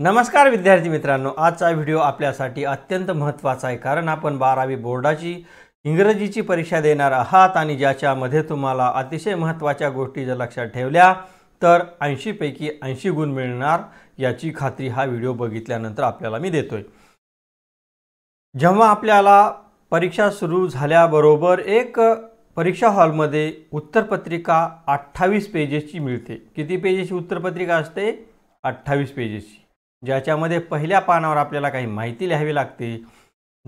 नमस्कार विद्यार्थी मित्रांनो आजचा व्हिडिओ आपल्यासाठी अत्यंत महत्त्वाचा आहे कारण आपण बारावी बोर्डाची इंग्रजीची परीक्षा देणार आहात आणि ज्याच्यामध्ये तुम्हाला अतिशय महत्त्वाच्या गोष्टी जर लक्षात ठेवल्या तर ऐंशीपैकी ऐंशी गुण मिळणार याची खात्री हा व्हिडिओ बघितल्यानंतर आपल्याला मी देतोय जेव्हा आपल्याला परीक्षा सुरू झाल्याबरोबर एक परीक्षा हॉलमध्ये उत्तरपत्रिका अठ्ठावीस पेजेसची मिळते किती पेजेसची उत्तरपत्रिका असते अठ्ठावीस पेजेसची ज्याच्यामध्ये पहिल्या पानावर आपल्याला काही माहिती लिहावी लागते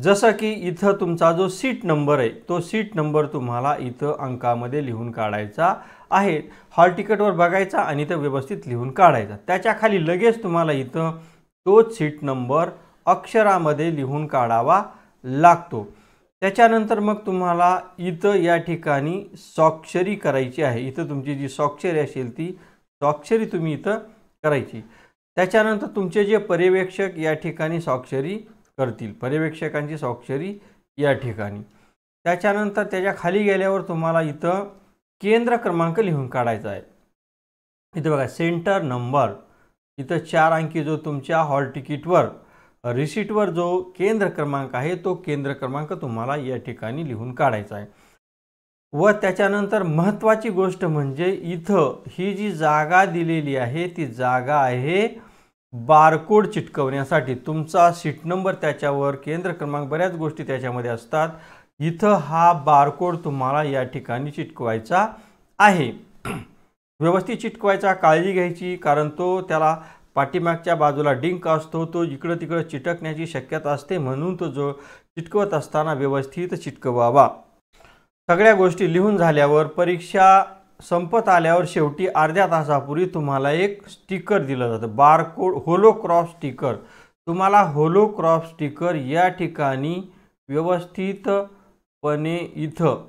जसं की इथं तुमचा जो सीट नंबर आहे तो सीट नंबर तुम्हाला इथं अंकामध्ये लिहून काढायचा आहे हॉल तिकीटवर बघायचा आणि इथं व्यवस्थित लिहून काढायचा त्याच्या खाली लगेच तुम्हाला इथं तोच सीट नंबर अक्षरामध्ये लिहून काढावा लागतो त्याच्यानंतर मग तुम्हाला इथं या ठिकाणी स्वाक्षरी करायची आहे इथं तुमची जी स्वाक्षरी असेल ती स्वाक्षरी तुम्ही इथं करायची त्याच्यानंतर तुमचे जे पर्यवेक्षक या ठिकाणी स्वाक्षरी करतील पर्यवेक्षकांची स्वाक्षरी या ठिकाणी त्याच्यानंतर त्याच्या खाली गेल्यावर तुम्हाला इथं केंद्र क्रमांक लिहून काढायचा आहे इथं बघा सेंटर नंबर इथं चार अंकी जो तुमच्या हॉल तिकीटवर रिसिटवर जो केंद्र क्रमांक आहे तो केंद्र क्रमांक तुम्हाला या ठिकाणी लिहून काढायचा आहे व त्याच्यानंतर महत्त्वाची गोष्ट म्हणजे इथं ही जी जागा दिलेली आहे ती जागा आहे बारकोड चिटकवण्यासाठी तुमचा सीट नंबर त्याच्यावर केंद्र क्रमांक बऱ्याच गोष्टी त्याच्यामध्ये असतात इथं हा बारकोड तुम्हाला या ठिकाणी चिटकवायचा आहे व्यवस्थित चिटकवायचा काळजी घ्यायची कारण तो त्याला पाठीमागच्या बाजूला डिंक असतो तो इकडं तिकडं चिटकण्याची शक्यता असते म्हणून तो जो चिटकवत असताना व्यवस्थित चिटकवावा सगळ्या गोष्टी लिहून झाल्यावर परीक्षा संपत आल्यावर शेवटी अर्ध्या तासापूर्वी तुम्हाला एक स्टिकर दिलं जातं बारकोड क्रॉप स्टिकर तुम्हाला क्रॉप स्टिकर या ठिकाणी व्यवस्थितपणे इथं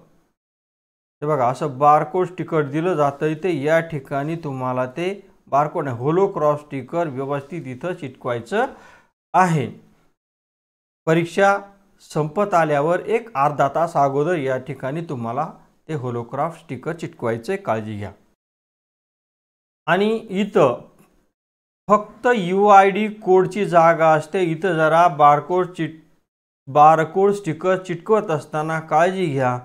हे बघा असं बारकोड स्टिकर दिलं जातं इथे या ठिकाणी तुम्हाला ते बारकोड क्रॉप स्टिकर व्यवस्थित इथं चिटकवायचं आहे परीक्षा संपत आल्यावर एक अर्धा तास अगोदर या ठिकाणी तुम्हाला ते होलोक्राफ्ट स्टिकर चिटकवायचे काळजी घ्या आणि इथं फक्त यू आय डी कोडची जागा असते इथं जरा बारकोड चिट बारकोड स्टिकर चिटकवत असताना काळजी घ्या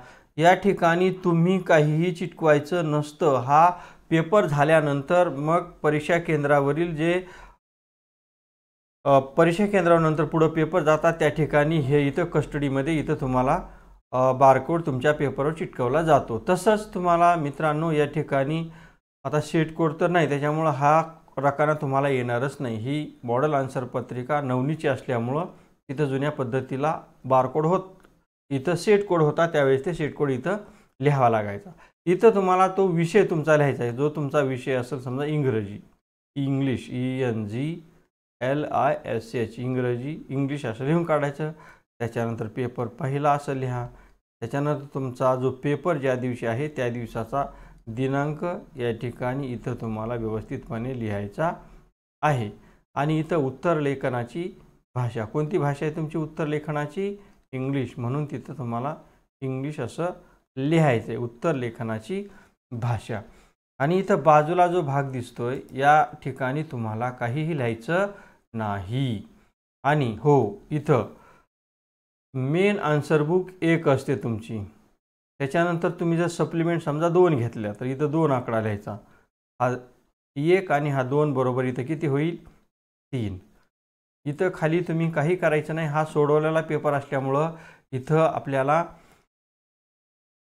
या ठिकाणी तुम्ही काहीही चिटकवायचं नसतं हा पेपर झाल्यानंतर मग परीक्षा केंद्रावरील जे परीक्षा केंद्रानंतर पुढं पेपर जातात त्या ठिकाणी हे इथं कस्टडीमध्ये इथं तुम्हाला बारकोड तुमच्या पेपरवर चिटकवला जातो तसंच तुम्हाला मित्रांनो या ठिकाणी आता सेट कोड तर नाही त्याच्यामुळं हा रकाना तुम्हाला येणारच नाही ही मॉडेल आन्सर पत्रिका नवनीची असल्यामुळं तिथं जुन्या पद्धतीला बारकोड होत इथं सेट कोड होता त्यावेळेस ते सेट कोड इथं लिहावा लागायचा इथं तुम्हाला तो विषय तुमचा लिहायचा आहे जो तुमचा विषय असेल समजा इंग्रजी English E N G L I S H इंग्रजी इंग्लिश असं लिहून काढायचं त्याच्यानंतर पेपर पहिला असं लिहा त्याच्यानंतर तुमचा जो पेपर ज्या दिवशी आहे त्या दिवसाचा दिनांक या ठिकाणी इथं तुम्हाला व्यवस्थितपणे लिहायचा आहे आणि इथं उत्तर लेखनाची भाषा कोणती भाषा आहे तुमची उत्तर लेखनाची इंग्लिश म्हणून तिथं तुम्हाला इंग्लिश असं लिहायचं आहे उत्तर लेखनाची भाषा आणि इथं बाजूला जो भाग दिसतो आहे या ठिकाणी तुम्हाला काहीही लिहायचं नाही आणि हो इथं मेन आन्सर बुक एक असते तुमची त्याच्यानंतर तुम्ही जर सप्लिमेंट समजा दोन घेतल्या तर इथं दोन आकडा लिहायचा हा एक आणि हा दोन बरोबर इथं किती होईल तीन इथं खाली तुम्ही काही करायचं नाही हा सोडवलेला पेपर असल्यामुळं इथं आपल्याला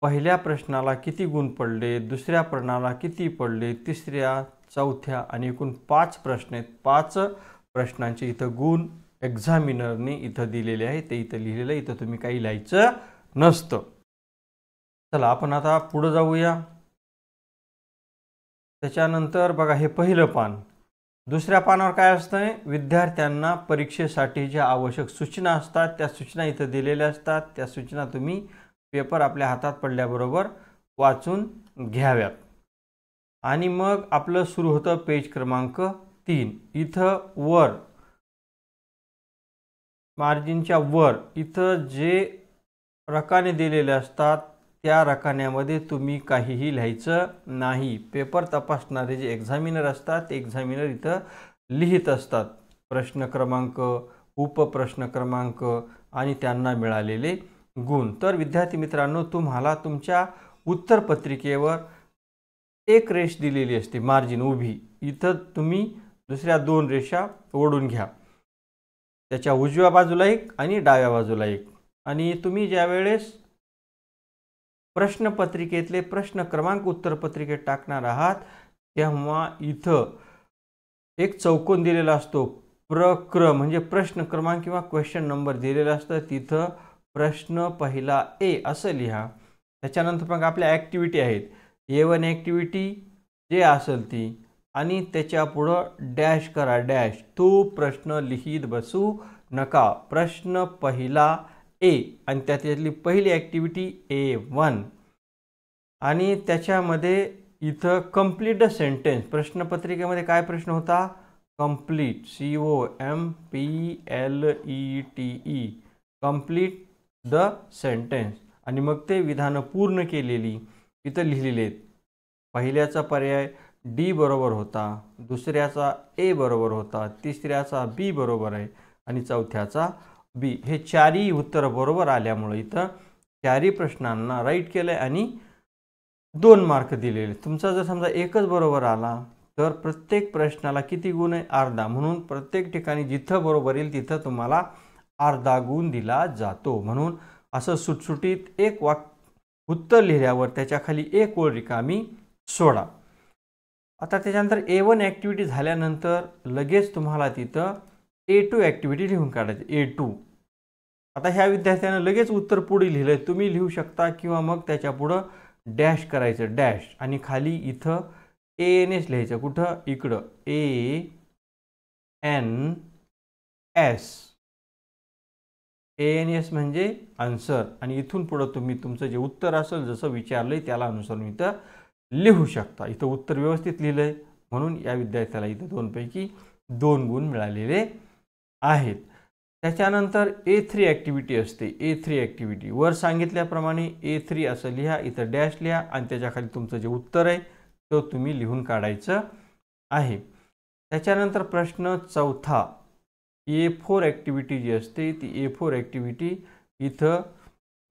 पहिल्या प्रश्नाला किती गुण पडले दुसऱ्या प्रश्नाला किती पडले तिसऱ्या चौथ्या आणि एकूण पाच प्रश्न आहेत पाच प्रश्नांचे इथं गुण एक्झामिनरने इथं दिलेले आहे ते इथं लिहिलेलं आहे इथं तुम्ही काही लिहायचं नसतं चला आपण आता पुढं जाऊया त्याच्यानंतर बघा हे पहिलं पान दुसऱ्या पानावर काय असतंय विद्यार्थ्यांना परीक्षेसाठी ज्या आवश्यक सूचना असतात त्या सूचना इथं दिलेल्या असतात त्या सूचना तुम्ही पेपर आपल्या हातात पडल्याबरोबर वाचून घ्याव्यात आणि मग आपलं सुरू होतं पेज क्रमांक तीन इथं वर मार्जिनच्या वर इथं जे रकाने दिलेले असतात त्या रकान्यामध्ये तुम्ही काहीही लिहायचं नाही पेपर तपासणारे जे एक्झामिनर असतात ते एक्झामिनर इथं लिहित असतात प्रश्न क्रमांक उपप्रश्न क्रमांक आणि त्यांना मिळालेले गुण तर विद्यार्थी मित्रांनो तुम्हाला तुमच्या उत्तरपत्रिकेवर एक रेष दिलेली असते मार्जिन उभी इथं तुम्ही दुसऱ्या दोन रेषा ओढून घ्या त्याच्या उजव्या बाजूला एक आणि डाव्या बाजूला एक आणि तुम्ही ज्या वेळेस प्रश्नपत्रिकेतले प्रश्न क्रमांक उत्तरपत्रिकेत टाकणार आहात तेव्हा इथं एक चौकोन दिलेला असतो प्रक्र म्हणजे प्रश्न क्रमांक किंवा क्वेश्चन नंबर दिलेला असतं तिथं प्रश्न पहिला ए असं लिहा त्याच्यानंतर मग आपल्या ॲक्टिव्हिटी आहेत ए वन ॲक्टिव्हिटी जे असेल ती आणि त्याच्यापुढं डॅश करा डॅश तो प्रश्न लिहित बसू नका प्रश्न पहिला ए आणि त्याच्यातली पहिली ॲक्टिव्हिटी ए वन आणि त्याच्यामध्ये इथं कम्प्लीट द सेंटेन्स प्रश्नपत्रिकेमध्ये काय प्रश्न होता complete C O M P L E T E complete the sentence आणि मग ते विधानं पूर्ण केलेली इथं लिहिलेले आहेत पहिल्याचा पर्याय डी बरोबर होता दुसऱ्याचा ए बरोबर होता तिसऱ्याचा बी बरोबर आहे आणि चौथ्याचा बी हे चारही उत्तर बरोबर आल्यामुळे इथं चारही प्रश्नांना राईट केलं आहे आणि दोन मार्क दिलेले तुमचा जर समजा एकच बरोबर आला तर प्रत्येक प्रश्नाला किती गुण आहे अर्धा म्हणून प्रत्येक ठिकाणी जिथं बरोबर येईल तिथं तुम्हाला अर्धा गुण दिला जातो म्हणून असं सुटसुटीत एक वाक उत्तर लिहिल्यावर त्याच्याखाली एक ओळ रिकामी सोडा आता त्याच्यानंतर ए वन ॲक्टिव्हिटी झाल्यानंतर लगेच तुम्हाला तिथं ए टू ॲक्टिव्हिटी लिहून काढायचं ए टू आता ह्या विद्यार्थ्यानं लगेच उत्तर पुढे लिहिलं आहे तुम्ही लिहू शकता किंवा मग त्याच्यापुढं डॅश करायचं डॅश आणि खाली इथं ए एन एस लिहायचं कुठं इकडं A N S A N S म्हणजे आन्सर आणि इथून पुढं तुम्ही तुमचं जे उत्तर असेल जसं विचारलं त्याला अनुसरून इथं लिहू शकता इथं उत्तर व्यवस्थित लिहिलं आहे म्हणून या विद्यार्थ्याला इथं दोनपैकी दोन गुण मिळालेले आहेत त्याच्यानंतर ए थ्री ॲक्टिव्हिटी असते ए थ्री ॲक्टिव्हिटी वर सांगितल्याप्रमाणे ए थ्री असं लिहा इथं डॅश लिहा आणि त्याच्याखाली तुमचं जे उत्तर आहे तो तुम्ही लिहून काढायचं आहे त्याच्यानंतर प्रश्न चौथा ए फोर ॲक्टिव्हिटी जी असते ती ए फोर ॲक्टिव्हिटी इथं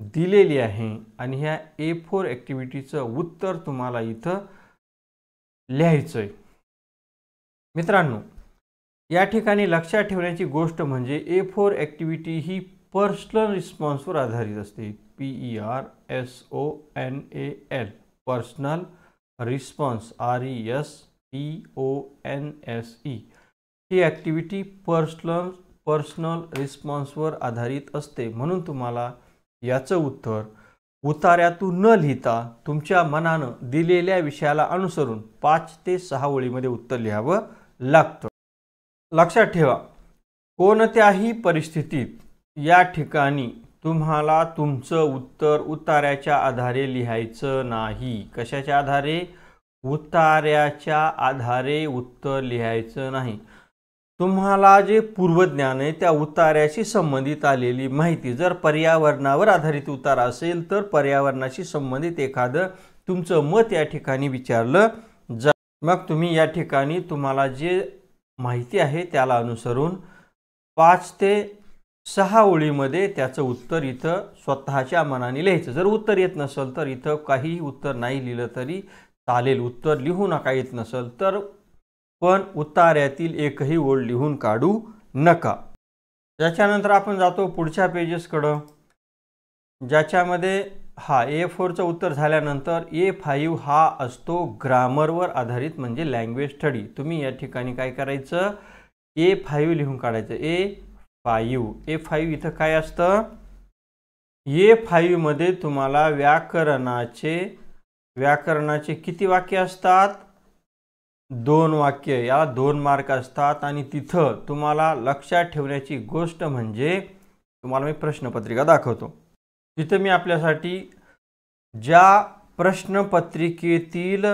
दिलेली आहे आणि ह्या ए फोर ॲक्टिव्हिटीचं उत्तर तुम्हाला इथं लिहायचं आहे मित्रांनो या ठिकाणी लक्षात ठेवण्याची गोष्ट म्हणजे ए फोर ॲक्टिव्हिटी ही पर्सनल रिस्पॉन्सवर आधारित असते P E R S O N A L personal response R E S P O N S E ही ॲक्टिव्हिटी पर्सनल पर्सनल रिस्पॉन्सवर आधारित असते म्हणून तुम्हाला याचं उत्तर उतार्यातून न लिहिता तुमच्या मनानं दिलेल्या विषयाला अनुसरून पाच ते सहा ओळीमध्ये उत्तर लिहावं लागतं लक्षात ठेवा कोणत्याही परिस्थितीत या ठिकाणी तुम्हाला तुमचं उत्तर उतार्याच्या आधारे लिहायचं नाही कशाच्या आधारे उतार्याच्या आधारे उत्तर लिहायचं नाही तुम्हाला जे पूर्वज्ञान आहे त्या उतार्याशी संबंधित आलेली माहिती जर पर्यावरणावर आधारित उतारा असेल तर पर्यावरणाशी संबंधित एखादं तुमचं मत या ठिकाणी विचारलं जा मग तुम्ही या ठिकाणी तुम्हाला जे माहिती आहे त्याला अनुसरून पाच ते सहा ओळीमध्ये त्याचं उत्तर इथं स्वतःच्या मनाने लिहायचं जर उत्तर येत नसेल तर इथं काहीही उत्तर नाही लिहिलं तरी चालेल उत्तर लिहू नका येत नसेल तर पण उतार्यातील एकही ओळ लिहून काढू नका त्याच्यानंतर आपण जातो पुढच्या पेजेसकडं ज्याच्यामध्ये हा ए फोरचं उत्तर झाल्यानंतर ए फाईव्ह हा असतो ग्रामरवर आधारित म्हणजे लँग्वेज स्टडी तुम्ही या ठिकाणी काय करायचं ए फाईव्ह लिहून काढायचं ए फाईव्ह ए फाईव्ह इथं काय असतं ए फाईव्हमध्ये तुम्हाला व्याकरणाचे व्याकरणाचे किती वाक्य असतात दोन वाक्य याला दोन मार्क असतात आणि तिथं तुम्हाला लक्षात ठेवण्याची गोष्ट म्हणजे तुम्हाला मी प्रश्नपत्रिका दाखवतो तिथं मी आपल्यासाठी ज्या प्रश्नपत्रिकेतील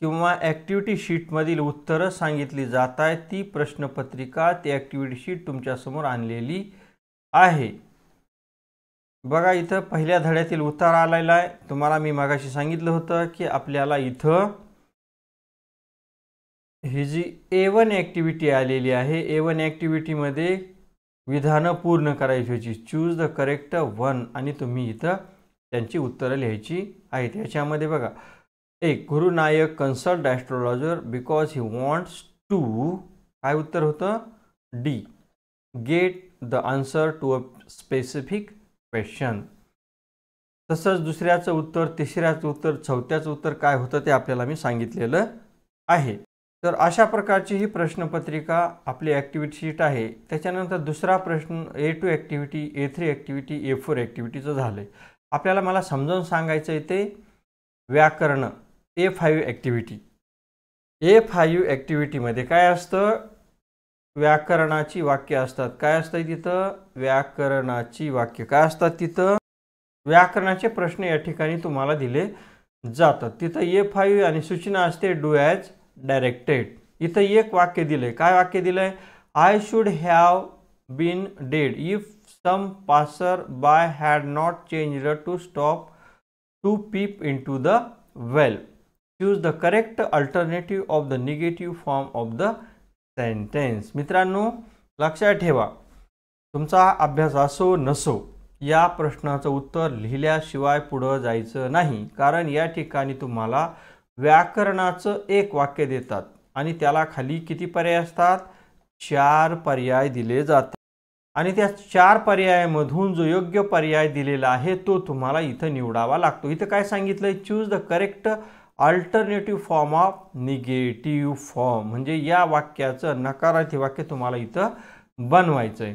किंवा ॲक्टिव्हिटी शीटमधील उत्तरं सांगितली जात आहे ती प्रश्नपत्रिका ती ॲक्टिव्हिटी शीट तुमच्यासमोर आणलेली आहे बघा इथं पहिल्या धड्यातील उत्तर आलेला आहे तुम्हाला मी मागाशी सांगितलं होतं की आपल्याला इथं ही जी ए वन ॲक्टिव्हिटी आलेली आहे ए वन ॲक्टिव्हिटीमध्ये विधानं पूर्ण करायची होती चूज द करेक्ट वन आणि तुम्ही इथं त्यांची उत्तरं लिहायची आहेत याच्यामध्ये बघा एक Guru Nayak consult astrologer because he wants to काय उत्तर होतं D get the answer to a specific question तसंच दुसऱ्याचं उत्तर तिसऱ्याचं उत्तर चौथ्याचं उत्तर काय होतं ते आपल्याला मी सांगितलेलं आहे तर अशा प्रकारची ही प्रश्नपत्रिका आपली ॲक्टिव्हिटी शीट आहे त्याच्यानंतर दुसरा प्रश्न A two activity A three activity A four ॲक्टिव्हिटीचं झालं आहे आपल्याला मला समजावून सांगायचं आहे ते व्याकरण A five activity A five ॲक्टिव्हिटीमध्ये काय असतं व्याकरणाची वाक्य असतात काय असतं तिथं व्याकरणाची वाक्य काय असतात तिथं व्याकरणाचे प्रश्न या ठिकाणी तुम्हाला दिले जातात तिथं ए फायू आणि सूचना असते डू ॲज डायरेक्टेड इथं एक वाक्य दिलं आहे काय वाक्य दिलं आहे I should have been dead if some passer by had not change to stop to peep into the well choose the correct alternative of the negative form of the sentence मित्रांनो लक्षात ठेवा तुमचा अभ्यास असो नसो या प्रश्नाचं उत्तर लिहिल्याशिवाय पुढं जायचं नाही कारण या ठिकाणी तुम्हाला व्याकरणाचं एक वाक्य देतात आणि त्याला खाली किती पर्याय असतात चार पर्याय दिले जातात आणि त्या चार पर्यायामधून जो योग्य पर्याय दिलेला आहे तो तुम्हाला इथं निवडावा लागतो इथं काय सांगितलं choose the correct alternative form of negative form म्हणजे या वाक्याचं नकारार्थी वाक्य तुम्हाला इथं बनवायचं आहे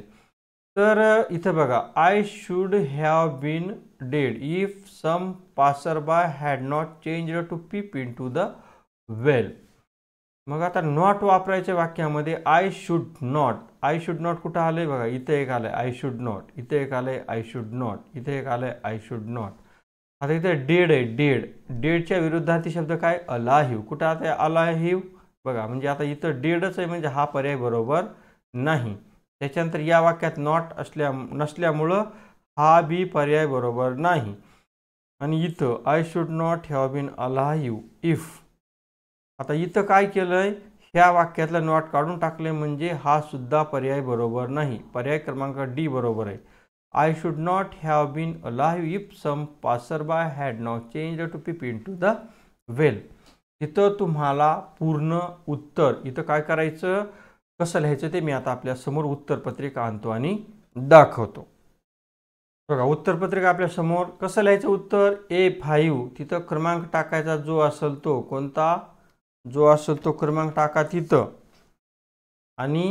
तर इथं बघा I should have been dead if some passer by had not change to peep into the well मग आता नॉट वापरायच्या वाक्यामध्ये I should not I should not कुठं आलं आहे बघा इथं एक आलं आहे आय शूड नॉट इथं एक आलं आहे आय शूड नॉट इथे एक आलं आहे आय शुड नॉट आता इथे डेड आहे डेड डेडच्या विरुद्धार्थी शब्द काय अलाहीव कुठं आता हिव बघा म्हणजे आता इथं डेडच आहे म्हणजे हा पर्याय बरोबर नाही त्याच्यानंतर या वाक्यात नॉट असल्या नसल्यामुळं हा बी पर्याय बरोबर नाही आणि इथं I should not have been you if आता इथं काय केलं आहे ह्या वाक्यातलं नॉट काढून टाकले म्हणजे हा सुद्धा पर्याय बरोबर नाही पर्याय क्रमांक डी बरोबर आहे I should not have been you if some passer by had not change to peep into the well इथं तुम्हाला पूर्ण उत्तर इथं काय करायचं कसं लिहायचं ते मी आता आपल्यासमोर उत्तरपत्रिका आणतो आणि दाखवतो बघा उत्तरपत्रिका आपल्यासमोर कसं लिहायचं उत्तर ए फाईव्ह तिथं क्रमांक टाकायचा जो असेल तो कोणता जो असेल तो क्रमांक टाका तिथं आणि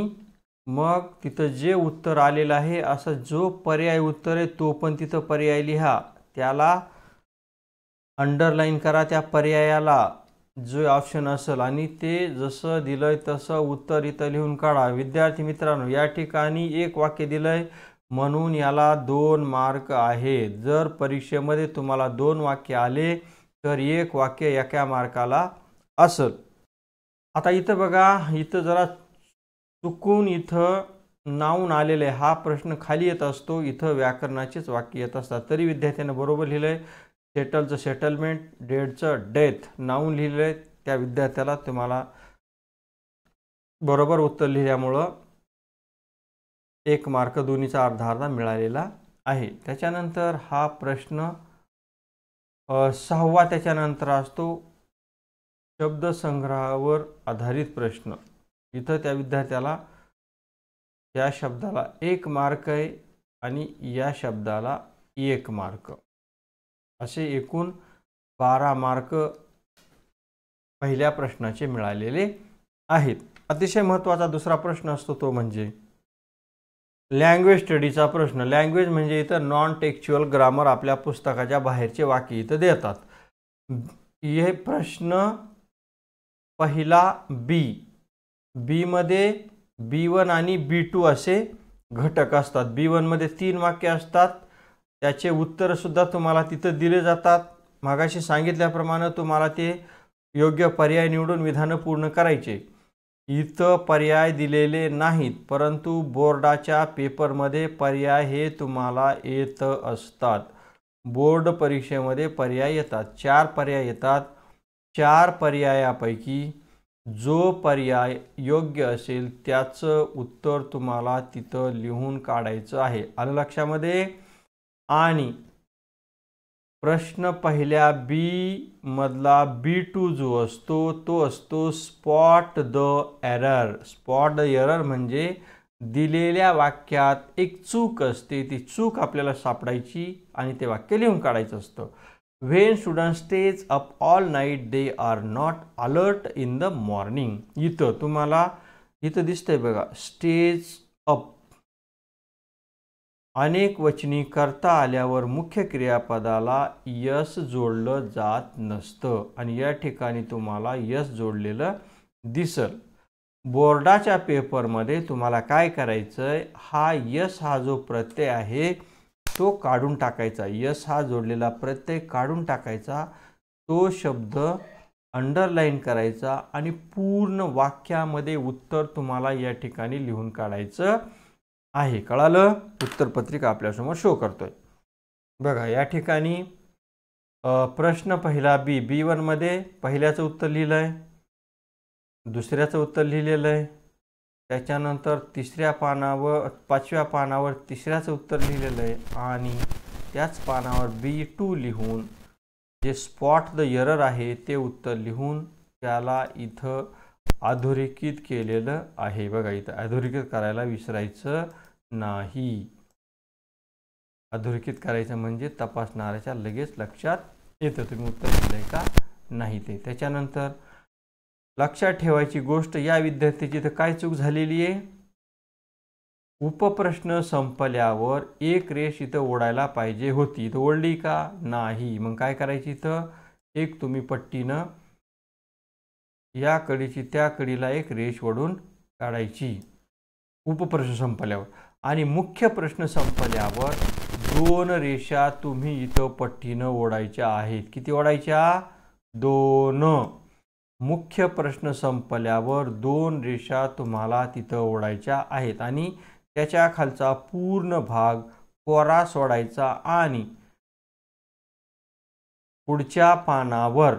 मग तिथं जे उत्तर आलेलं आहे असं जो पर्याय उत्तर आहे तो पण तिथं पर्याय लिहा त्याला अंडरलाईन करा त्या पर्यायाला जो ऑप्शन असेल आणि ते जसं दिलंय तसं उत्तर इथं लिहून काढा विद्यार्थी मित्रांनो या ठिकाणी एक वाक्य दिलंय म्हणून याला दोन मार्क आहे जर परीक्षेमध्ये तुम्हाला दोन वाक्य आले तर एक वाक्य एका मार्काला असल आता इथं बघा इथं जरा चुकून इथं नावून आलेले हा प्रश्न खाली येत असतो इथं व्याकरणाचेच वाक्य येत असतात तरी विद्यार्थ्यांना बरोबर लिहिलंय सेटलचं सेटलमेंट डेटचं डेथ नाऊन लिहिलेलं आहे त्या विद्यार्थ्याला तुम्हाला बरोबर उत्तर लिहिल्यामुळं एक मार्क दोन्हीचा अर्धा अर्धा मिळालेला आहे त्याच्यानंतर हा प्रश्न सहावा त्याच्यानंतर असतो शब्दसंग्रहावर आधारित प्रश्न इथं त्या विद्यार्थ्याला या शब्दाला एक मार्क आहे आणि या शब्दाला एक मार्क असे एकूण बारा मार्क पहिल्या प्रश्नाचे मिळालेले आहेत अतिशय महत्त्वाचा दुसरा प्रश्न असतो तो म्हणजे लँग्वेज स्टडीचा प्रश्न लँग्वेज म्हणजे इथं नॉन टेक्च्युअल ग्रामर आपल्या पुस्तकाच्या बाहेरचे वाक्य इथं देतात हे प्रश्न पहिला बी बीमध्ये बी वन आणि बी टू असे घटक असतात बी वनमध्ये तीन वाक्य असतात त्याचे उत्तरसुद्धा तुम्हाला तिथं दिले जातात मागाशी सांगितल्याप्रमाणे तुम्हाला ते योग्य पर्याय निवडून विधानं पूर्ण करायचे इथं पर्याय दिलेले नाहीत परंतु बोर्डाच्या पेपरमध्ये पर्याय हे तुम्हाला येत असतात बोर्ड परीक्षेमध्ये पर्याय येतात चार पर्याय येतात चार पर्यायापैकी जो पर्याय योग्य असेल त्याचं उत्तर तुम्हाला तिथं लिहून काढायचं आहे आलं लक्षामध्ये आणि प्रश्न पहिल्या बी मधला बी टू जो असतो तो असतो spot the error spot the error म्हणजे दिलेल्या वाक्यात एक चूक असते ती चूक आपल्याला सापडायची आणि ते वाक्य लिहून काढायचं असतं when student stage up all night they are not alert in the morning इथं तुम्हाला इथं दिसतंय बघा स्टेज अप अनेक वचनी करता आल्यावर मुख्य क्रियापदाला यस जोडलं जात नसतं आणि या ठिकाणी तुम्हाला यस जोडलेलं दिसल बोर्डाच्या पेपरमध्ये तुम्हाला काय करायचं आहे हा यस हा जो प्रत्यय आहे तो काढून टाकायचा यस हा जोडलेला प्रत्यय काढून टाकायचा तो शब्द अंडरलाईन करायचा आणि पूर्ण वाक्यामध्ये उत्तर तुम्हाला या ठिकाणी लिहून काढायचं आहे कळालं उत्तरपत्रिका आपल्यासमोर शो करतोय बघा या ठिकाणी प्रश्न पहिला बी बी वनमध्ये पहिल्याचं उत्तर लिहिलं आहे दुसऱ्याचं उत्तर लिहिलेलं आहे त्याच्यानंतर तिसऱ्या पानावर पाचव्या पानावर तिसऱ्याचं उत्तर लिहिलेलं आहे आणि त्याच पानावर बी टू लिहून जे स्पॉट द यरर आहे ते उत्तर लिहून त्याला इथं अधोरेखित केलेलं आहे बघा इथं अधोरेखित करायला विसरायचं नाही अधोरेखित करायचं म्हणजे तपासणाऱ्याच्या लगेच लक्षात येतं तुम्ही उत्तर दिलंय का नाही ते त्याच्यानंतर लक्षात ठेवायची गोष्ट या विद्यार्थ्याची तर काय चूक झालेली आहे उपप्रश्न संपल्यावर एक रेष इथं ओढायला पाहिजे होती तर ओढली का नाही मग काय करायची इथं एक तुम्ही पट्टीनं या कडीची त्या कडीला एक रेष ओढून काढायची उपप्रश्न संपल्यावर आणि मुख्य प्रश्न संपल्यावर दोन रेषा तुम्ही इथं पट्टीनं ओढायच्या आहेत किती ओढायच्या दोन मुख्य प्रश्न संपल्यावर दोन रेषा तुम्हाला तिथं ओढायच्या आहेत आणि त्याच्या खालचा पूर्ण भाग कोरा सोडायचा आणि पुढच्या पानावर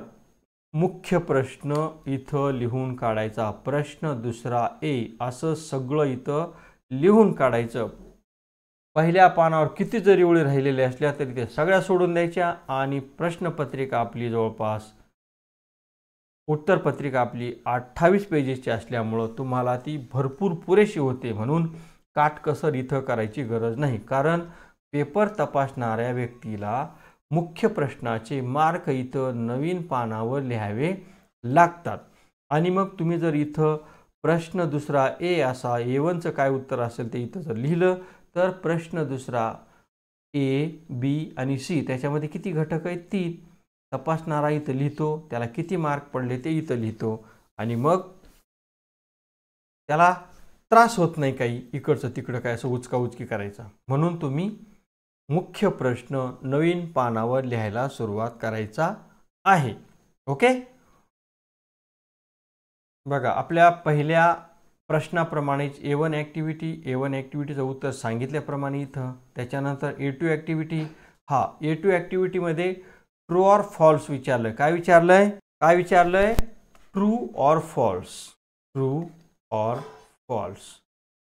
मुख्य प्रश्न इथं लिहून काढायचा प्रश्न दुसरा ए असं सगळं इथं लिहून काढायचं पहिल्या पानावर किती जरी ओळी राहिलेल्या असल्या तरी ते सगळ्या सोडून द्यायच्या आणि प्रश्नपत्रिका आपली जवळपास उत्तरपत्रिका आपली अठ्ठावीस पेजेसची असल्यामुळं तुम्हाला ती भरपूर पुरेशी होते म्हणून काटकसर इथं करायची गरज नाही कारण पेपर तपासणाऱ्या व्यक्तीला मुख्य प्रश्नाचे मार्क इथं नवीन पानावर लिहावे लागतात आणि मग तुम्ही जर इथं प्रश्न दुसरा ए असा ए एवनचं काय उत्तर असेल ते इथं जर लिहिलं तर प्रश्न दुसरा ए बी आणि सी त्याच्यामध्ये किती घटक आहेत तीन तपासणारा इथं लिहितो त्याला किती मार्क पडले ते इथं लिहितो आणि मग त्याला त्रास होत नाही काही इकडचं तिकडं काय असं उचकाउचकी करायचा म्हणून तुम्ही मुख्य प्रश्न नवीन पानावर लिहायला सुरुवात करायचा आहे ओके बघा आपल्या पहिल्या प्रश्नाप्रमाणेच A one activity A one ॲक्टिव्हिटीचं उत्तर सांगितल्याप्रमाणे इथं त्याच्यानंतर ए टू ॲक्टिव्हिटी हा ए टू ॲक्टिव्हिटीमध्ये ट्रू ऑर फॉल्स विचारलं काय विचारलं आहे काय विचारलं आहे true or false true or false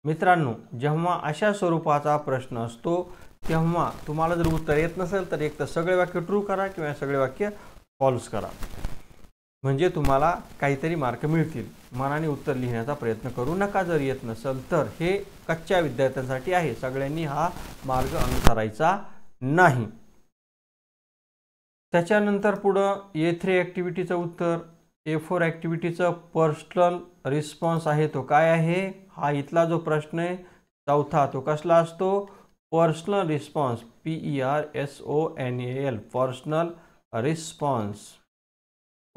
मित्रांनो जेव्हा अशा स्वरूपाचा प्रश्न असतो तेव्हा तुम्हाला जर उत्तर येत नसेल तर एक तर सगळे वाक्य ट्रू करा किंवा सगळे वाक्य फॉल्स करा म्हणजे तुम्हाला काहीतरी मार्क मिळतील मनाने उत्तर लिहिण्याचा प्रयत्न करू नका जर येत नसेल तर हे कच्च्या विद्यार्थ्यांसाठी आहे सगळ्यांनी हा मार्ग अनुसरायचा नाही त्याच्यानंतर पुढं ए थ्री ॲक्टिव्हिटीचं उत्तर ए फोर ॲक्टिव्हिटीचं पर्सनल रिस्पॉन्स आहे तो काय आहे हा इथला जो प्रश्न आहे चौथा तो कसला असतो personal response P E R S O N A L personal response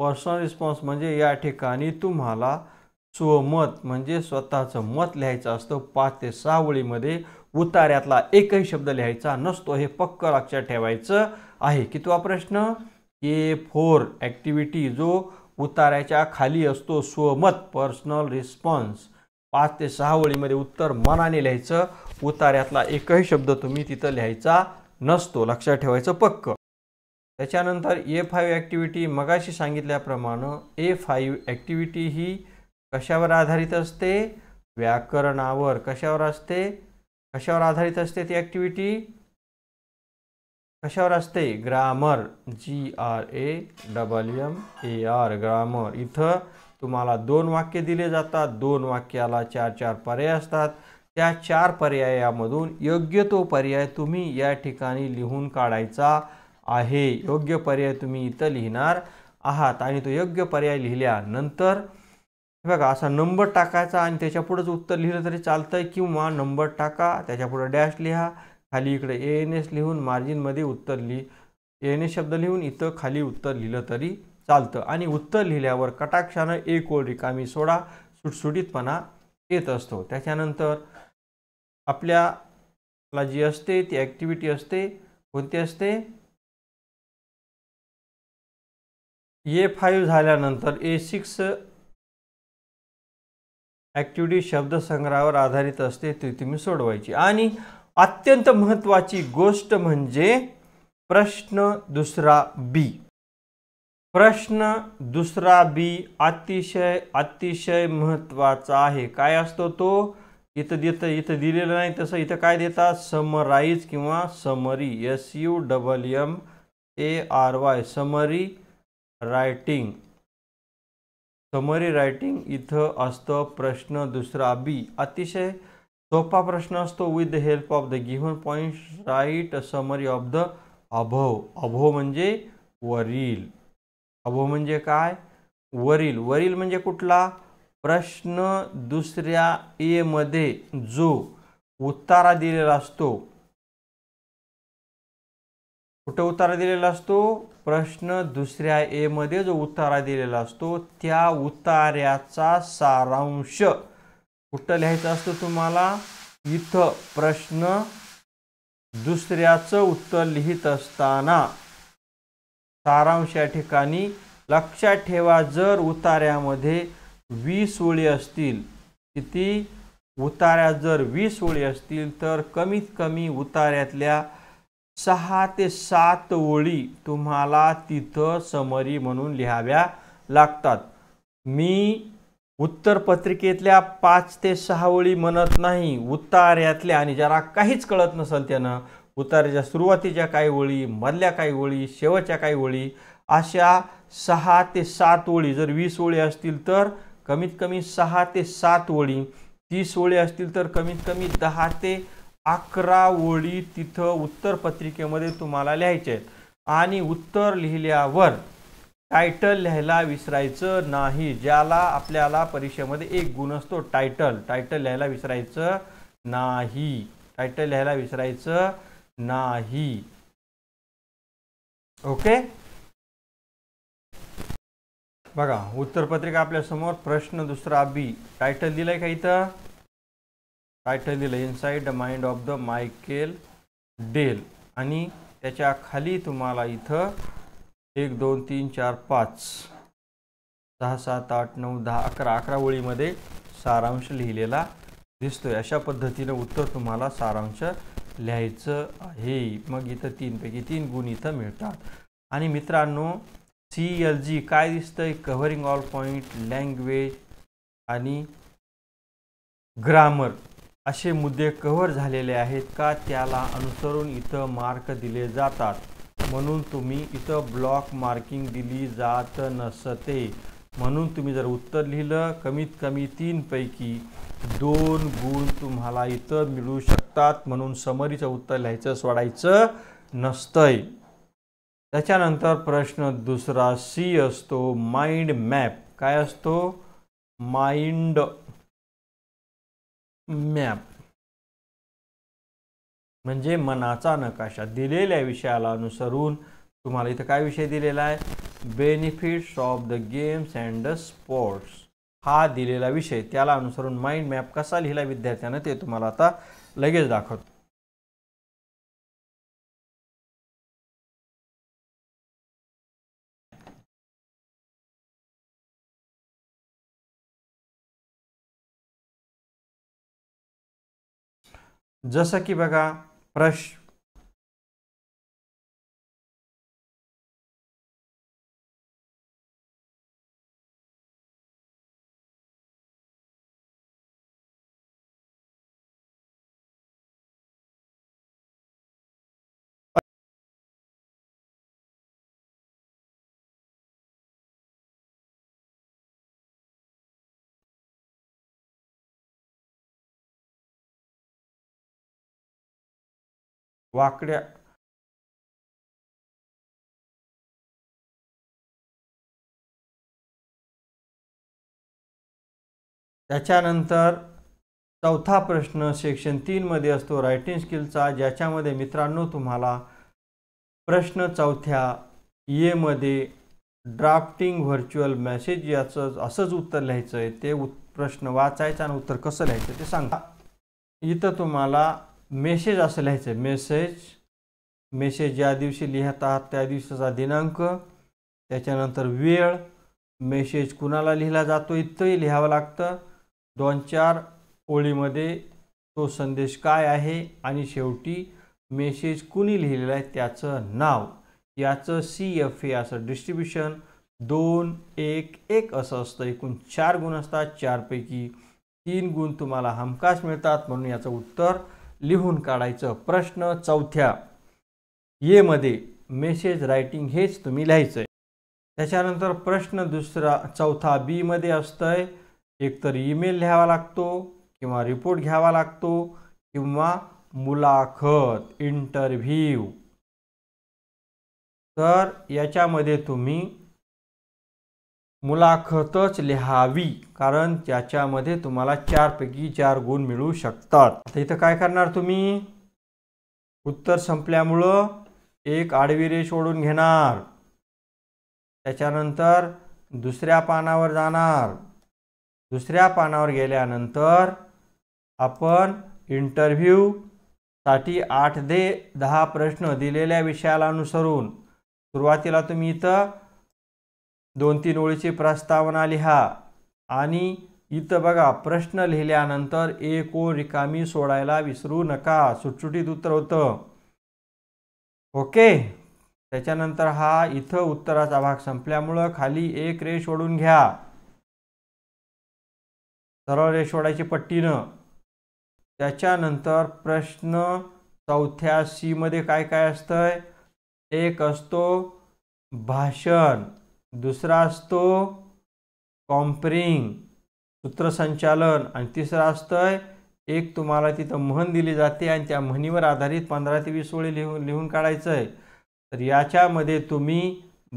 personal response म्हणजे या ठिकाणी तुम्हाला स्वमत म्हणजे स्वतःचं मत लिहायचं असतं पाच ते सहा ओळीमध्ये उतार्यातला एकही शब्द लिहायचा नसतो हे पक्क लक्षात ठेवायचं आहे कितवा प्रश्न ए फोर ॲक्टिव्हिटी जो उतार्याच्या खाली असतो स्वमत पर्सनल रिस्पॉन्स पाच ते सहा ओळीमध्ये उत्तर मनाने लिहायचं उतार्यातला एकही शब्द तुम्ही तिथं लिहायचा नसतो लक्षात ठेवायचं पक्क त्याच्यानंतर ए फाईव्ह ॲक्टिव्हिटी मगाशी सांगितल्याप्रमाणे ए फाईव्ह ॲक्टिव्हिटी ही कशावर आधारित असते व्याकरणावर कशावर असते कशावर आधारित असते ती ॲक्टिव्हिटी कशावर असते grammar G R A W M A R grammar इथं तुम्हाला दोन वाक्य दिले जातात दोन वाक्याला चार चार पर्याय असतात त्या चार पर्यायामधून योग्य तो पर्याय तुम्ही या ठिकाणी लिहून काढायचा आहे योग्य पर्याय तुम्ही इथं लिहिणार आहात आणि तो योग्य पर्याय लिहिल्यानंतर बघा असा नंबर टाकायचा आणि त्याच्यापुढंच उत्तर लिहिलं तरी चालतं आहे किंवा नंबर टाका त्याच्यापुढं डॅश लिहा खाली इकडे ए एन एस लिहून मार्जिनमध्ये उत्तर ए एन एस शब्द लिहून इथं खाली उत्तर लिहिलं तरी चालतं आणि उत्तर लिहिल्यावर कटाक्षानं एक ओळ रिकामी सोडा सुटसुटीतपणा येत असतो त्याच्यानंतर आपल्याला जी असते ती ॲक्टिव्हिटी असते कोणती असते ए फाईव्ह झाल्यानंतर ए सिक्स ॲक्टिव्हिटी शब्दसंग्रहावर आधारित असते ती तुम्ही सोडवायची आणि अत्यंत महत्त्वाची गोष्ट म्हणजे प्रश्न दुसरा बी प्रश्न दुसरा बी अतिशय अतिशय महत्त्वाचा आहे काय असतो तो इथं देतं इथं दिलेलं नाही तसं इथं काय देतात समराईज किंवा summary S U double M A R Y summary writing summary writing इथं असतं प्रश्न दुसरा बी अतिशय सोपा प्रश्न असतो with the help of the given point write summary of the above above म्हणजे वरील अभव म्हणजे काय वरील वरील म्हणजे कुठला प्रश्न दुसऱ्या एमध्ये जो उत्तारा दिलेला असतो कुठं उतारा दिलेला असतो प्रश्न दुसऱ्या एमध्ये जो उतारा दिलेला असतो त्या उतार्याचा सारांश कुठं लिहायचा असतो तुम्हाला इथं प्रश्न दुसऱ्याचं उत्तर लिहित असताना सारांश या ठिकाणी लक्षात ठेवा जर उतार्यामध्ये वीस ओळी असतील किती उतार्या जर वीस ओळी असतील तर कमीत कमी उतार्यातल्या सहा ते सात ओळी तुम्हाला तिथं समरी म्हणून लिहाव्या लागतात मी उत्तरपत्रिकेतल्या पाच ते सहा ओळी म्हणत नाही उतार्यातल्या आणि ज्याला काहीच कळत नसेल त्यानं उतार्याच्या सुरुवातीच्या काही ओळी मधल्या काही ओळी शेवटच्या काही ओळी अशा सहा ते सात ओळी जर वीस ओळी असतील तर कमीत कमी सहा ते सात ओळी तीस ओळी असतील तर कमीत कमी दहा ते अकरा ओळी तिथं उत्तर पत्रिकेमध्ये तुम्हाला लिहायचे आहेत आणि उत्तर लिहिल्यावर टायटल लिहायला विसरायचं नाही ज्याला आपल्याला परीक्षेमध्ये एक गुण असतो टायटल टायटल लिहायला विसरायचं नाही टायटल लिहायला विसरायचं नाही ओके बघा उत्तरपत्रिका आपल्यासमोर प्रश्न दुसरा बी टायटल दिलाय का इथं टायटल दिलं inside the mind of the Michael Dell आणि त्याच्या खाली तुम्हाला इथं एक दोन तीन चार पाच सहा सात आठ नऊ दहा अकरा अकरा ओळीमध्ये सारांश लिहिलेला दिसतोय अशा पद्धतीनं उत्तर तुम्हाला सारांश लिहायचं आहे मग इथं तीनपैकी तीन गुण इथं मिळतात आणि मित्रांनो सी एल जी काय दिसतंय कव्हरिंग ऑल पॉईंट लँग्वेज आणि ग्रामर असे मुद्दे कव्हर झालेले आहेत का त्याला अनुसरून इथं मार्क दिले जातात म्हणून तुम्ही इथं ब्लॉक मार्किंग दिली जात नसते म्हणून तुम्ही जर उत्तर लिहिलं कमीत कमी तीनपैकी दोन गुण तुम्हाला इथं मिळू शकतात म्हणून समरीचं उत्तर लिहायचं सोडायचं नसतंय त्याच्यानंतर प्रश्न दुसरा सी असतो माइंड मॅप काय असतो माइंड मॅप म्हणजे मनाचा नकाशा दिलेल्या विषयाला अनुसरून तुम्हाला इथं काय विषय दिलेला आहे benefits of the games and the sports हा दिलेला विषय त्याला अनुसरून माइंड मॅप कसा लिहिला विद्यार्थ्यानं ते तुम्हाला आता लगेच दाखवतो जसं की बघा प्रश वाकड्या त्याच्यानंतर चौथा प्रश्न सेक्शन तीनमध्ये असतो रायटिंग स्किलचा ज्याच्यामध्ये मित्रांनो तुम्हाला प्रश्न चौथ्या येमध्ये ड्राफ्टिंग व्हर्च्युअल मेसेज याचं असंच उत्तर लिहायचं आहे ते उत् प्रश्न वाचायचं आणि उत्तर कसं लिहायचं ते सांगा इथं तुम्हाला मेसेज असं लिहायचं मेसेज मेसेज ज्या दिवशी लिहत आहात त्या दिवसाचा दिनांक त्याच्यानंतर वेळ मेसेज कुणाला लिहिला जातो इतकंही लिहावं लागतं दोन चार ओळीमध्ये तो संदेश काय आहे आणि शेवटी मेसेज कुणी लिहिलेला आहे त्याचं नाव याचं सी एफ ए असं डिस्ट्रीब्युशन दोन एक एक असं असतं एकूण चार गुण असतात चारपैकी तीन गुण तुम्हाला हमखास मिळतात म्हणून याचं उत्तर लिहून काढायचं प्रश्न चौथ्या येमध्ये मेसेज रायटिंग हेच तुम्ही लिहायचं आहे त्याच्यानंतर प्रश्न दुसरा चौथा बीमध्ये असतं आहे एकतर ईमेल लिहावा लागतो किंवा रिपोर्ट घ्यावा लागतो किंवा मुलाखत इंटरव्ह्यू तर याच्यामध्ये तुम्ही मुलाखतच लिहावी कारण त्याच्यामध्ये तुम्हाला चारपैकी चार गुण मिळू शकतात आता इथं काय करणार तुम्ही उत्तर संपल्यामुळं एक आडवी रेष ओढून घेणार त्याच्यानंतर दुसऱ्या पानावर जाणार दुसऱ्या पानावर गेल्यानंतर आपण साठी आठ दे दहा प्रश्न दिलेल्या विषयाला अनुसरून सुरुवातीला तुम्ही इथं दोन तीन ओळीची प्रस्तावना लिहा आणि इथं बघा प्रश्न लिहिल्यानंतर एक ओ रिकामी सोडायला विसरू नका सुटसुटीत उत्तर होतं ओके त्याच्यानंतर हा इथं उत्तराचा भाग संपल्यामुळं खाली एक रेष ओढून घ्या सरळ रेष ओढायची पट्टीनं त्याच्यानंतर प्रश्न चौथ्या सीमध्ये काय काय असतंय एक असतो भाषण दुसरा असतो कॉम्परिंग सूत्रसंचालन आणि तिसरा असतोय एक तुम्हाला तिथं म्हण दिली जाते आणि त्या म्हणीवर आधारित पंधरा ते वीस ओळी लिहून लिहून काढायचं आहे तर याच्यामध्ये तुम्ही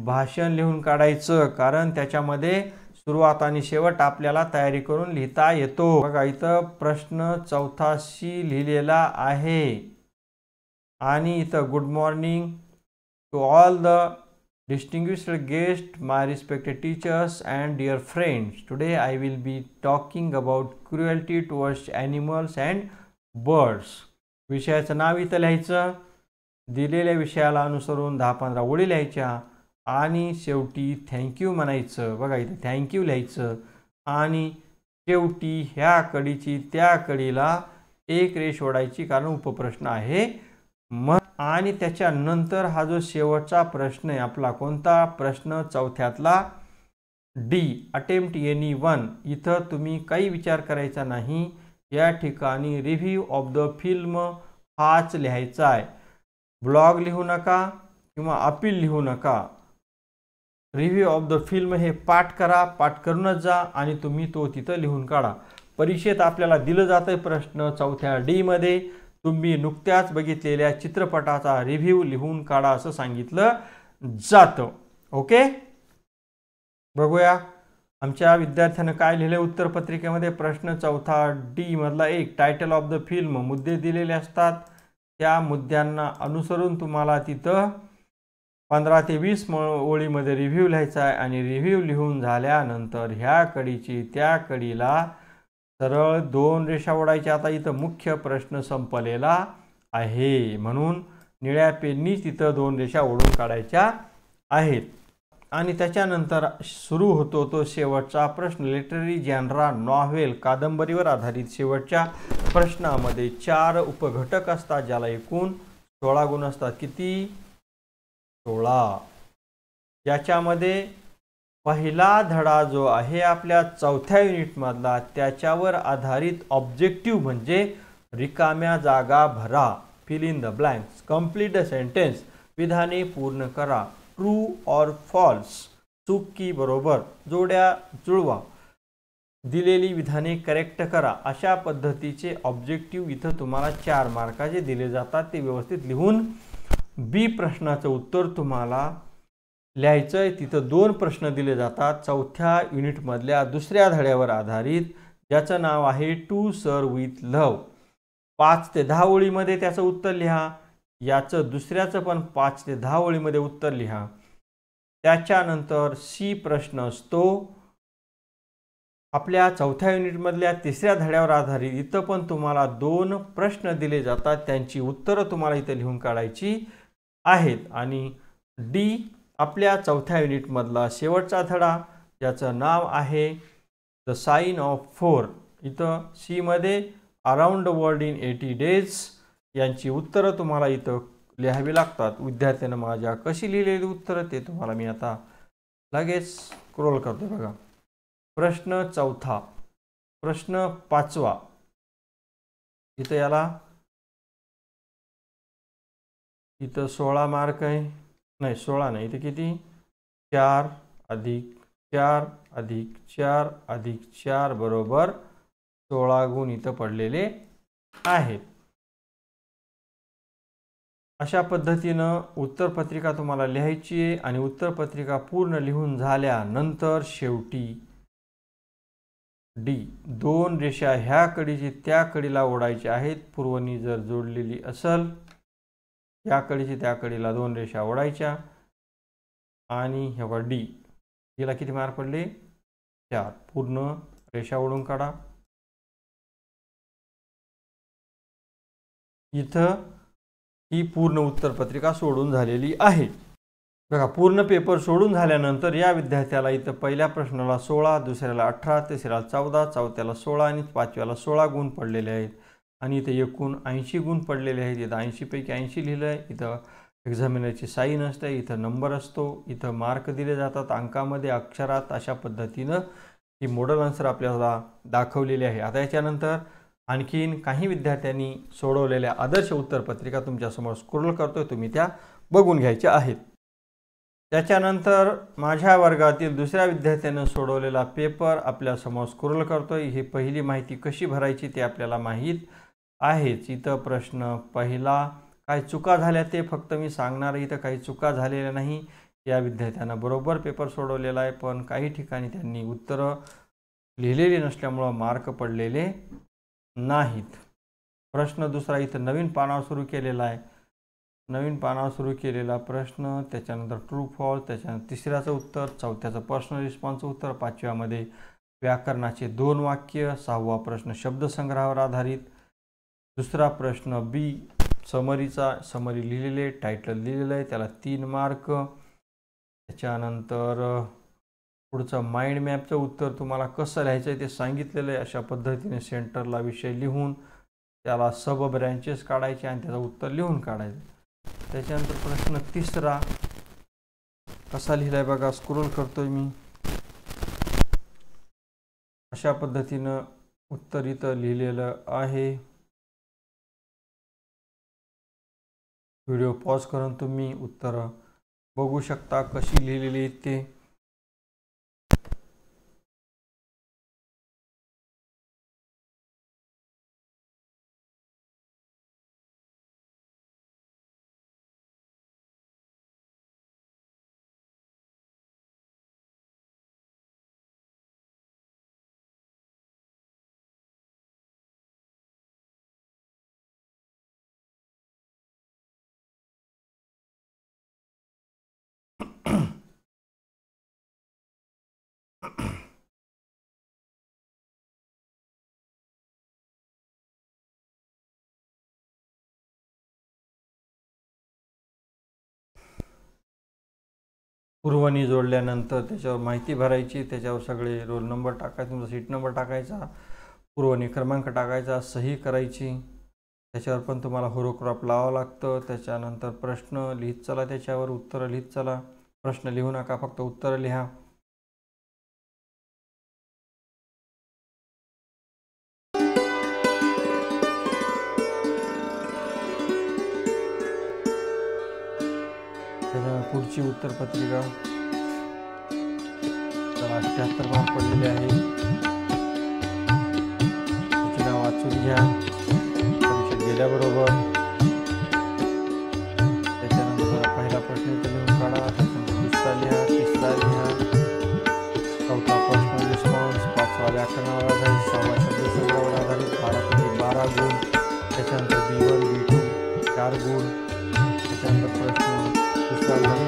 भाषण लिहून काढायचं कारण त्याच्यामध्ये सुरुवात आणि शेवट आपल्याला तयारी करून लिहिता येतो बघा इथं प्रश्न चौथाशी लिहिलेला आहे आणि इथं good morning to all the Distinguished guests, my respected teachers and dear friends, today I will be talking about cruelty towards animals and birds विषयाचं नाव इथं लिहायचं दिलेल्या विषयाला अनुसरून दहा पंधरा ओळी लिहायच्या आणि शेवटी थँक्यू म्हणायचं बघा इथं थँक्यू लिहायचं आणि शेवटी ह्या कडीची त्या कडीला एक रेष ओढायची कारण उपप्रश्न आहे मग आणि त्याच्यानंतर हा जो शेवटचा प्रश्न आहे आपला कोणता प्रश्न चौथ्यातला डी अटेम्प्ट एनी वन इथं तुम्ही काही विचार करायचा नाही या ठिकाणी रिव्ह्यू ऑफ द फिल्म हाच लिहायचा आहे ब्लॉग लिहू नका किंवा अपील लिहू नका रिव्ह्यू ऑफ द फिल्म हे पाठ करा पाठ करूनच जा आणि तुम्ही तो तिथं लिहून काढा परीक्षेत आपल्याला दिलं जातं प्रश्न चौथ्या डीमध्ये तुम्ही नुकत्याच बघितलेल्या चित्रपटाचा रिव्ह्यू लिहून काढा असं सांगितलं जातं ओके बघूया आमच्या विद्यार्थ्यानं काय लिहिलं उत्तरपत्रिकेमध्ये प्रश्न चौथा डी मधला एक टायटल ऑफ द फिल्म मुद्दे दिलेले असतात त्या मुद्द्यांना अनुसरून तुम्हाला तिथं पंधरा ते वीस ओळीमध्ये रिव्ह्यू लिहायचा आहे आणि रिव्ह्यू लिहून झाल्यानंतर ह्या कडीची त्या कडीला सरळ दोन रेषा ओढायच्या आता इथं मुख्य प्रश्न संपलेला आहे म्हणून निळ्या पेननीच तिथं दोन रेषा ओढून काढायच्या आहेत आणि त्याच्यानंतर सुरू होतो तो शेवटचा प्रश्न लिटररी जॅनरा नॉव्हेल कादंबरीवर आधारित शेवटच्या प्रश्नामध्ये चार उपघटक असतात ज्याला एकूण सोळा गुण असतात किती सोळा याच्यामध्ये पहिला धडा जो आहे आपल्या चौथ्या युनिटमधला त्याच्यावर आधारित ऑब्जेक्टिव्ह म्हणजे रिकाम्या जागा भरा fill in the blanks complete the sentence विधाने पूर्ण करा ट्रू ऑर फॉल्स चूक की बरोबर जोड्या जुळवा दिलेली विधाने करेक्ट करा अशा पद्धतीचे ऑब्जेक्टिव्ह इथं तुम्हाला चार मार्काचे दिले जातात ते व्यवस्थित लिहून बी प्रश्नाचं उत्तर तुम्हाला लिहायचं आहे तिथं दोन प्रश्न दिले जातात चौथ्या युनिटमधल्या दुसऱ्या धड्यावर आधारित ज्याचं नाव आहे टू सर विथ लव पाच ते दहा ओळीमध्ये त्याचं उत्तर लिहा याचं दुसऱ्याचं पण पाच ते दहा ओळीमध्ये उत्तर लिहा त्याच्यानंतर सी प्रश्न असतो आपल्या चौथ्या युनिटमधल्या तिसऱ्या धड्यावर आधारित इथं पण तुम्हाला दोन प्रश्न दिले जातात त्यांची उत्तरं तुम्हाला इथं लिहून काढायची आहेत आणि डी आपल्या चौथ्या युनिटमधला शेवटचा धडा ज्याचं नाव आहे द साईन ऑफ फोर इथं सीमध्ये around world in eighty days यांची उत्तरं तुम्हाला इथं लिहावी लागतात विद्यार्थ्यानं माझ्या कशी लिहिलेली उत्तरं ते तुम्हाला मी आता लगेच स्क्रोल करतो बघा प्रश्न चौथा प्रश्न पाचवा इथं याला इथं सोळा मार्क आहे नाही सोळा नाही इथे किती चार अधिक चार अधिक चार अधिक चार बरोबर सोळा गुण इथं पडलेले आहेत अशा पद्धतीनं उत्तरपत्रिका तुम्हाला लिहायची आहे आणि उत्तरपत्रिका पूर्ण लिहून झाल्यानंतर शेवटी डी दोन रेषा ह्या कडीची त्या कडीला ओढायची आहेत पूर्वनी जर जोडलेली असल या कडीची त्या कडीला दोन रेषा ओढायच्या आणि हे बघा डी हिला किती मार्क पडले चार पूर्ण रेषा ओढून काढा इथं ही पूर्ण उत्तरपत्रिका सोडून झालेली आहे बघा पूर्ण पेपर सोडून झाल्यानंतर या विद्यार्थ्याला इथं पहिल्या प्रश्नाला सोळा दुसऱ्याला अठरा तिसऱ्याला चौदा चौथ्याला सोळा आणि पाचव्याला सोळा गुण पडलेले आहेत आणि इथे एकूण ऐंशी गुण पडलेले आहेत इथं ऐंशीपैकी ऐंशी लिहिलं आहे इथं एक्झामिनरची साईन असते इथं नंबर असतो इथं मार्क दिले जातात अंकामध्ये अक्षरात अशा पद्धतीनं ही मॉडल आन्सर आपल्याला दाखवलेली आहे आता याच्यानंतर आणखीन काही विद्यार्थ्यांनी सोडवलेल्या आदर्श उत्तरपत्रिका तुमच्यासमोर स्क्रोल करतोय तुम्ही त्या बघून घ्यायच्या आहेत त्याच्यानंतर माझ्या वर्गातील दुसऱ्या विद्यार्थ्यानं सोडवलेला पेपर आपल्यासमोर स्क्रोल करतोय ही पहिली माहिती कशी भरायची ते आपल्याला माहीत आहेच इथं प्रश्न पहिला काय चुका झाल्या ते फक्त मी सांगणार इथं काही चुका झालेल्या नाही या विद्यार्थ्यांना बरोबर पेपर सोडवलेला आहे पण काही ठिकाणी त्यांनी उत्तरं लिहिलेली नसल्यामुळं मार्क पडलेले नाहीत प्रश्न दुसरा इथं नवीन पानावर सुरू केलेला आहे नवीन पानावर सुरू केलेला प्रश्न त्याच्यानंतर ट्रू फॉल त्याच्यानंतर तिसऱ्याचं उत्तर चौथ्याचं पर्सनल रिस्पॉन्सचं उत्तर पाचव्यामध्ये व्याकरणाचे दोन वाक्य सहावा प्रश्न शब्दसंग्रहावर आधारित दुसरा प्रश्न बी समरीचा समरी आहे टायटल लिहिलेलं आहे त्याला तीन मार्क त्याच्यानंतर पुढचं माइंड मॅपचं उत्तर तुम्हाला कसं लिहायचं आहे ते सांगितलेलं आहे अशा पद्धतीने सेंटरला विषय लिहून त्याला सब ब्रँचेस काढायचे आणि त्याचं उत्तर लिहून काढायचं त्याच्यानंतर प्रश्न तिसरा कसा लिहिला आहे बघा स्क्रोल करतोय मी अशा पद्धतीनं उत्तर इथं लिहिलेलं आहे व्हिडिओ पॉज करून तुम्ही उत्तरं बघू शकता कशी लिहिलेली ते पुरवणी जोडल्यानंतर त्याच्यावर माहिती भरायची त्याच्यावर सगळे रोल नंबर टाकायचा तुमचा सीट नंबर टाकायचा पुरवणी क्रमांक टाकायचा सही करायची त्याच्यावर पण तुम्हाला होरोक्रॉप लावावं लागतं त्याच्यानंतर प्रश्न लिहित चला त्याच्यावर उत्तरं लिहित चला प्रश्न लिहू नका फक्त उत्तरं लिहा पुढची उत्तरपत्रिका तर अठ्ठ्याहत्तर भाग पडलेले आहे नाव वाचून घ्या गेल्याबरोबर त्याच्यानंतर पहिला प्रश्न लिहून काढा चौथा प्रश्न रिस्पॉन्स पाचवा व्याकरणावर आधारित सहावा बारा गुण त्याच्यानंतर बी वन बी टू चार गुण Thank you.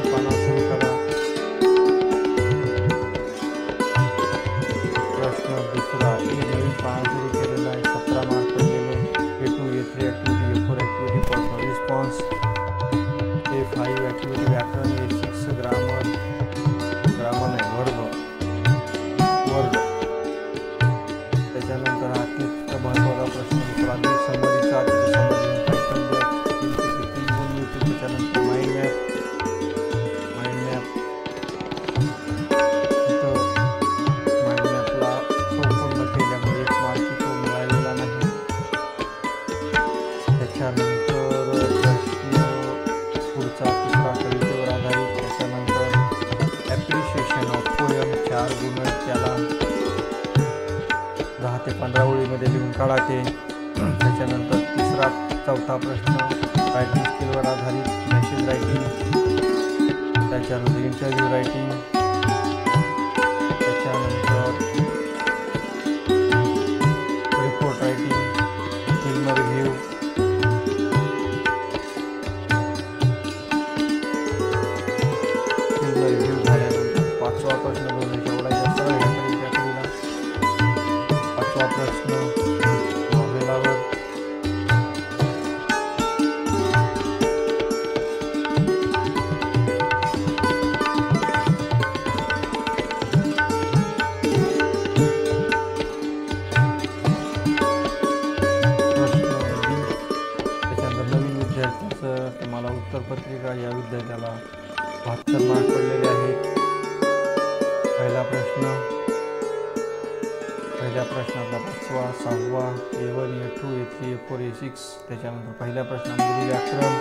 बेसिक्स त्याच्यानंतर पहिल्या प्रश्नामध्ये व्याकरण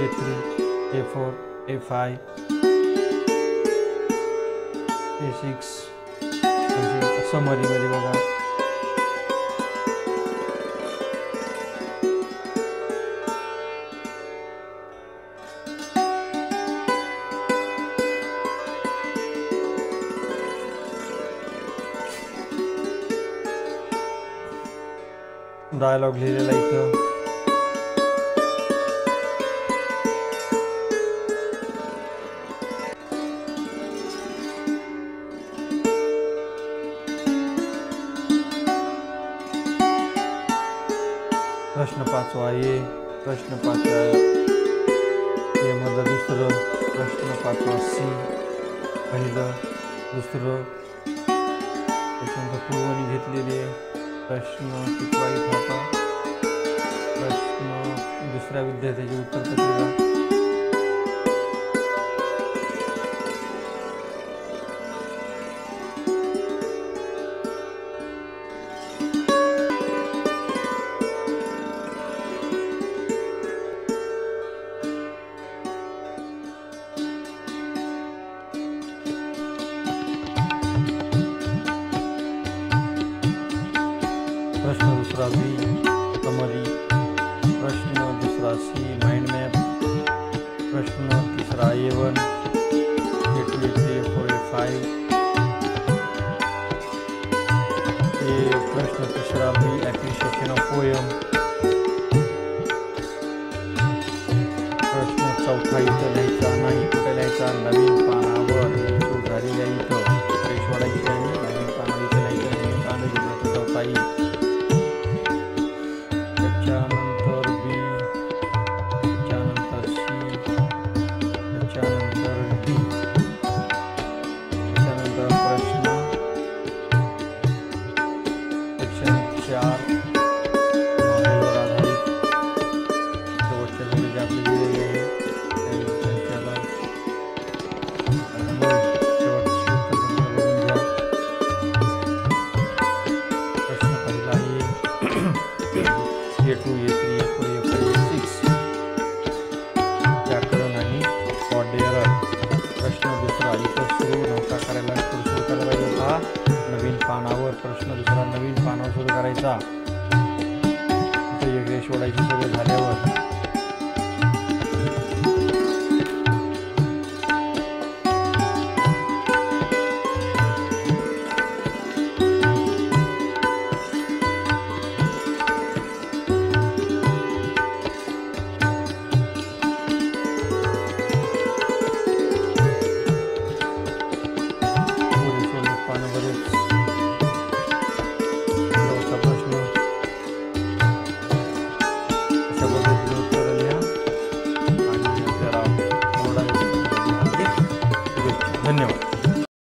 A three A four A five A six म्हणजे समरीमध्ये बघा डायलॉग लिहिलेला इथं प्रश्न पाचवा ये प्रश्न पाचवा मधलं दुसरं प्रश्न पाचवा सी पहिलं दुसरं त्याच्यानंतर घेतलेली आहे प्रश्न शिकवायत होता प्रश्न दुसऱ्या विद्यार्थ्याचे उत्तर पत्रिका